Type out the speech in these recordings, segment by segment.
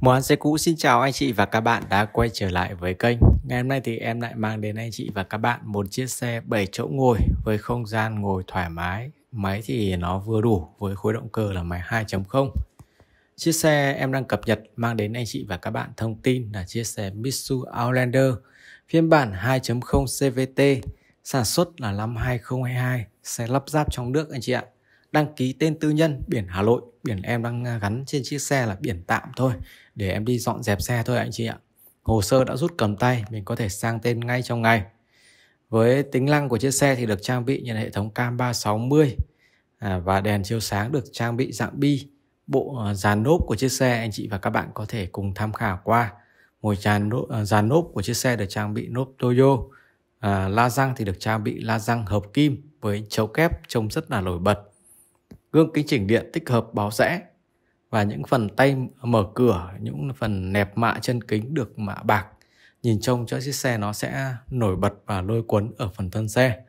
Món xe cũ xin chào anh chị và các bạn đã quay trở lại với kênh Ngày hôm nay thì em lại mang đến anh chị và các bạn một chiếc xe 7 chỗ ngồi với không gian ngồi thoải mái Máy thì nó vừa đủ với khối động cơ là máy 2.0 Chiếc xe em đang cập nhật mang đến anh chị và các bạn thông tin là chiếc xe Mitsu Outlander phiên bản 2.0 CVT sản xuất là năm 2022 xe lắp ráp trong nước anh chị ạ đăng ký tên tư nhân biển Hà Nội biển em đang à, gắn trên chiếc xe là biển tạm thôi để em đi dọn dẹp xe thôi anh chị ạ hồ sơ đã rút cầm tay mình có thể sang tên ngay trong ngày với tính năng của chiếc xe thì được trang bị như hệ thống cam 360 à, và đèn chiếu sáng được trang bị dạng bi bộ uh, dàn nốp của chiếc xe anh chị và các bạn có thể cùng tham khảo qua ngồi dàn nốp, uh, à, dàn nốp của chiếc xe được trang bị nốp Toyo à, la răng thì được trang bị la răng hợp kim với chấu kép trông rất là nổi bật gương kính chỉnh điện tích hợp báo rẽ và những phần tay mở cửa, những phần nẹp mạ chân kính được mạ bạc. Nhìn trông cho chiếc xe nó sẽ nổi bật và lôi cuốn ở phần thân xe.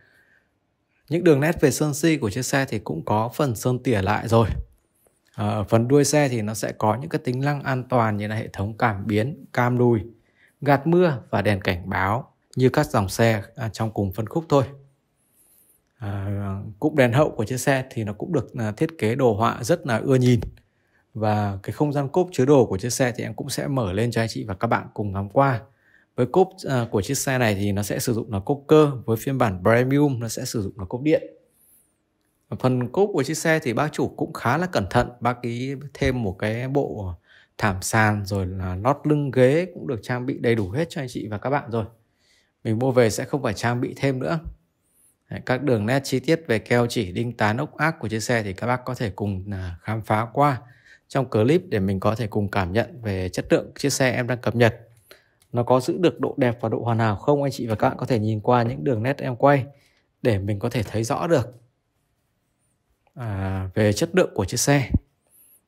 Những đường nét về sơn si của chiếc xe thì cũng có phần sơn tỉa lại rồi. à, phần đuôi xe thì nó sẽ có những cái tính năng an toàn như là hệ thống cảm biến, cam đùi, gạt mưa và đèn cảnh báo như các dòng xe à, trong cùng phân khúc thôi à, đèn hậu của chiếc xe thì nó cũng được à, thiết kế đồ họa rất là ưa nhìn và cái không gian cốp chứa đồ của chiếc xe thì em cũng sẽ mở lên cho anh chị và các bạn cùng ngắm qua với cốp à, của chiếc xe này thì nó sẽ sử dụng là cốp cơ với phiên bản premium nó sẽ sử dụng là cốp điện phần cốp của chiếc xe thì bác chủ cũng khá là cẩn thận bác ý thêm một cái bộ thảm sàn rồi là lót lưng ghế cũng được trang bị đầy đủ hết cho anh chị và các bạn rồi mình mua về sẽ không phải trang bị thêm nữa các đường nét chi tiết về keo chỉ đinh tán ốc ác của chiếc xe thì các bác có thể cùng à, khám phá qua trong clip để mình có thể cùng cảm nhận về chất lượng chiếc xe em đang cập nhật nó có giữ được độ đẹp và độ hoàn hảo không anh chị và các bạn có thể nhìn qua những đường nét em quay để mình có thể thấy rõ được à, về chất lượng của chiếc xe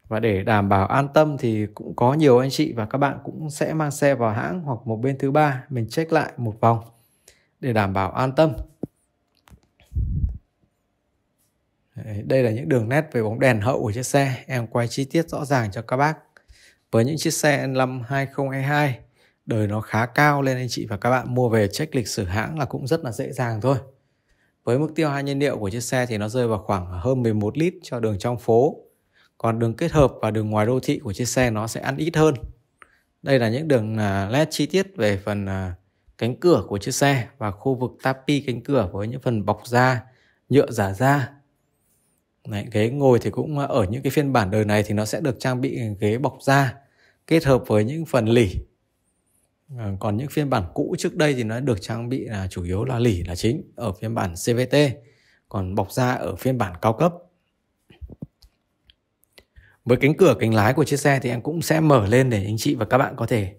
và để đảm bảo an tâm thì cũng có nhiều anh chị và các bạn cũng sẽ mang xe vào hãng hoặc một bên thứ ba mình check lại một vòng để đảm bảo an tâm Đấy, đây là những đường nét về bóng đèn hậu của chiếc xe. Em quay chi tiết rõ ràng cho các bác. Với những chiếc xe năm 2022, e đời nó khá cao nên anh chị và các bạn mua về check lịch sử hãng là cũng rất là dễ dàng thôi. Với mức tiêu hai nhiên liệu của chiếc xe thì nó rơi vào khoảng hơn 11 lít cho đường trong phố. Còn đường kết hợp và đường ngoài đô thị của chiếc xe nó sẽ ăn ít hơn. Đây là những đường à, led chi tiết về phần à, cánh cửa của chiếc xe và khu vực tapi cánh cửa với những phần bọc da, nhựa giả da. Đấy, ghế ngồi thì cũng ở những cái phiên bản đời này thì nó sẽ được trang bị ghế bọc da kết hợp với những phần lỉ. À, còn những phiên bản cũ trước đây thì nó được trang bị là chủ yếu là lỉ là chính ở phiên bản CVT, còn bọc da ở phiên bản cao cấp. Với cánh cửa cánh lái của chiếc xe thì em cũng sẽ mở lên để anh chị và các bạn có thể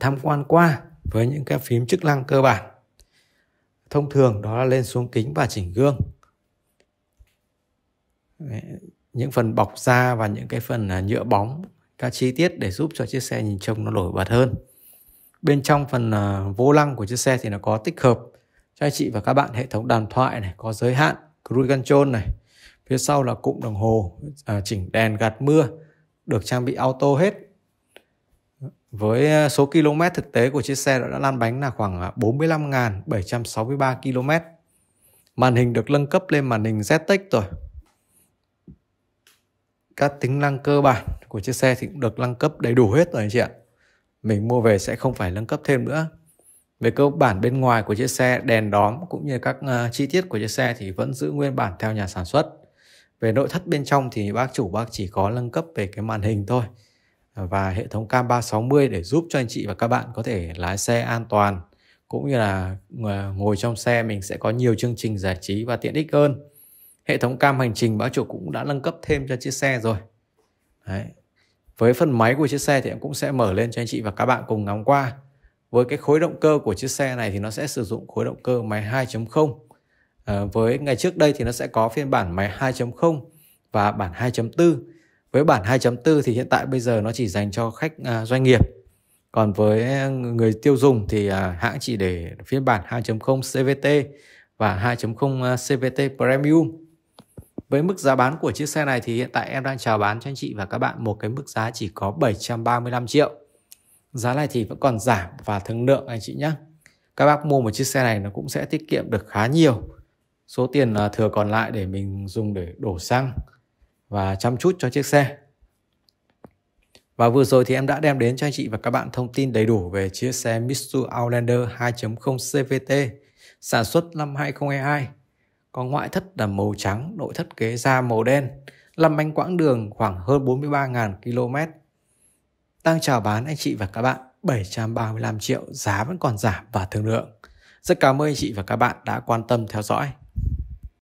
tham quan qua với những cái phím chức năng cơ bản. Thông thường đó là lên xuống kính và chỉnh gương. Đấy, những phần bọc da và những cái phần à, nhựa bóng các chi tiết để giúp cho chiếc xe nhìn trông nó nổi bật hơn. Bên trong phần à, vô lăng của chiếc xe thì nó có tích hợp cho anh chị và các bạn hệ thống đàm thoại này, có giới hạn, cruise control này. Phía sau là cụm đồng hồ, à, chỉnh đèn gạt mưa, được trang bị auto hết với ờ, số km thực tế của chiếc xe đã lăn bánh là khoảng 45.763 à, km. Màn hình được nâng cấp lên màn hình ZTEC rồi. Các tính năng cơ bản của chiếc xe thì cũng được nâng cấp đầy đủ hết rồi anh chị ạ. Mình mua về sẽ không phải nâng cấp thêm nữa. Về cơ bản bên ngoài của chiếc xe, đèn đóm cũng như các ờ, chi tiết của chiếc xe thì vẫn giữ nguyên bản theo nhà sản xuất. Về nội thất bên trong thì bác chủ bác chỉ có nâng cấp về cái màn hình thôi. Ờ, và hệ thống cam 360 để giúp cho anh chị và các bạn có thể lái xe an toàn cũng như là ờ, ngồi trong xe mình sẽ có nhiều chương trình giải trí và tiện ích hơn. Hệ thống cam hành trình bão chủ cũng đã nâng cấp thêm cho chiếc xe rồi. Đấy. Với phần máy của chiếc xe thì em cũng sẽ mở lên cho anh chị và các bạn cùng ngắm qua. Với cái khối động cơ của chiếc xe này thì nó sẽ sử dụng khối động cơ máy 2.0. À, ờ, với ngày trước đây thì nó sẽ có phiên bản máy 2.0 và bản 2.4 với bản 2.4 thì hiện tại bây giờ nó chỉ dành cho khách uh, doanh nghiệp còn với à, người tiêu dùng thì uh, hãng chỉ để phiên bản 2.0 CVT và 2.0 CVT Premium với mức giá bán của chiếc xe này thì hiện tại em đang chào bán cho anh chị và các bạn một cái mức giá chỉ có 735 triệu giá này thì vẫn còn giảm và thương lượng anh chị nhé các bác mua một chiếc xe này nó cũng sẽ tiết kiệm được khá nhiều số tiền thừa còn lại để mình dùng để đổ xăng và chăm chút cho chiếc xe. Và vừa rồi thì em đã đem đến cho anh chị và các bạn thông tin đầy đủ về chiếc xe Mitsubishi Outlander 2.0 CVT sản xuất năm 2022. Có ngoại thất là màu trắng, nội thất ghế da màu đen, làm bánh quãng đường khoảng hơn 43.000 km. Đang chào bán anh chị và các bạn 735 triệu, giá vẫn còn giảm và thương lượng. Rất cảm ơn anh chị và các bạn đã quan tâm theo dõi.